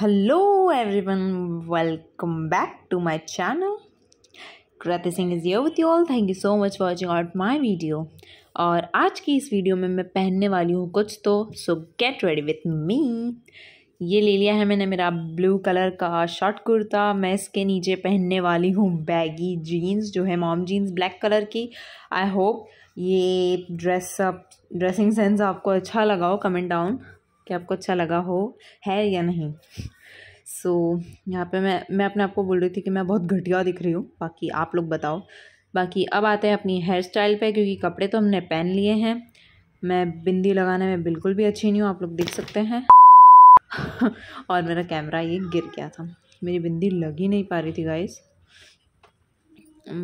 Hello everyone welcome back to my channel Kriti Singh is your with you all thank you so much for watching out my video और आज की इस video में मैं पहनने वाली हूँ कुछ तो so get ready with me ये ले लिया है मैंने मेरा ब्लू कलर का शॉर्ट कुर्ता मैं इसके नीचे पहनने वाली हूँ बैगी जीन्स जो है मॉम जीन्स ब्लैक कलर की आई होप ये ड्रेसअप ड्रेसिंग सेंस आपको अच्छा लगा हो कमेंट डाउन कि आपको अच्छा लगा हो है या नहीं सो so, यहाँ पे मैं मैं अपने आप को बोल रही थी कि मैं बहुत घटिया दिख रही हूँ बाकी आप लोग बताओ बाकी अब आते हैं अपनी हेयर स्टाइल पर क्योंकि कपड़े तो हमने पहन लिए हैं मैं बिंदी लगाने में बिल्कुल भी अच्छी नहीं हूँ आप लोग देख सकते हैं और मेरा कैमरा ये गिर गया था मेरी बिंदी लग ही नहीं पा रही थी गाइस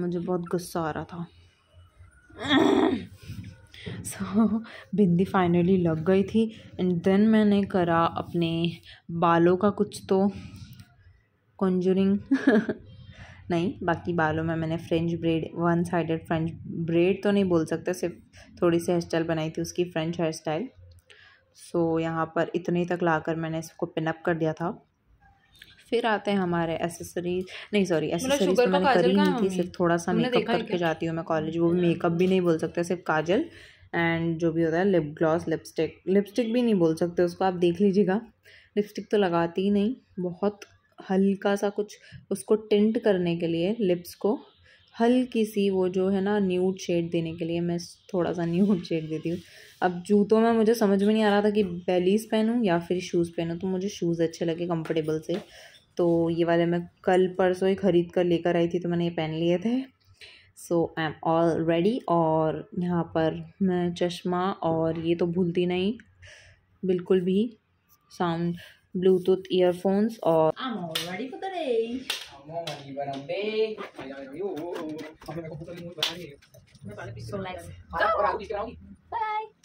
मुझे बहुत गुस्सा आ रहा था सो so, बिंदी फाइनली लग गई थी एंड देन मैंने करा अपने बालों का कुछ तो कंजूरिंग नहीं बाकी बालों में मैंने French braid one sided French braid तो नहीं बोल सकते सिर्फ थोड़ी सी हेयर स्टाइल बनाई थी उसकी फ्रेंच हेयर स्टाइल सो यहाँ पर इतने तक लाकर मैंने इसको पिनअप कर दिया था फिर आते हैं हमारे एसेसरीज नहीं सॉरी एसेसरीज मतलब तो मैंने करी नहीं थी सिर्फ थोड़ा सा मेकअप करके जाती हूँ मैं कॉलेज वो भी मेकअप भी नहीं बोल सकते सिर्फ काजल एंड जो भी होता है लिप ग्लॉस लिपस्टिक लिपस्टिक भी नहीं बोल सकते उसको आप देख लीजिएगा लिपस्टिक तो लगाती ही नहीं बहुत हल्का सा कुछ उसको टिंट करने के लिए लिप्स को हल्की सी वो जो है ना न्यूट शेड देने के लिए मैं थोड़ा सा न्यूट शेड देती हूँ अब जूतों में मुझे समझ में नहीं आ रहा था कि बेलीज पहनूँ या फिर शूज़ पहनूँ तो मुझे शूज़ अच्छे लगे कंफर्टेबल से तो ये वाले मैं कल परसों ही ख़रीद कर लेकर आई थी तो मैंने ये पहन लिए थे so I am all ready और यहाँ पर मैं चश्मा और ये तो भूलती नहीं बिल्कुल भी साउंड ब्लूटूथ ईयरफोन्स और Bye.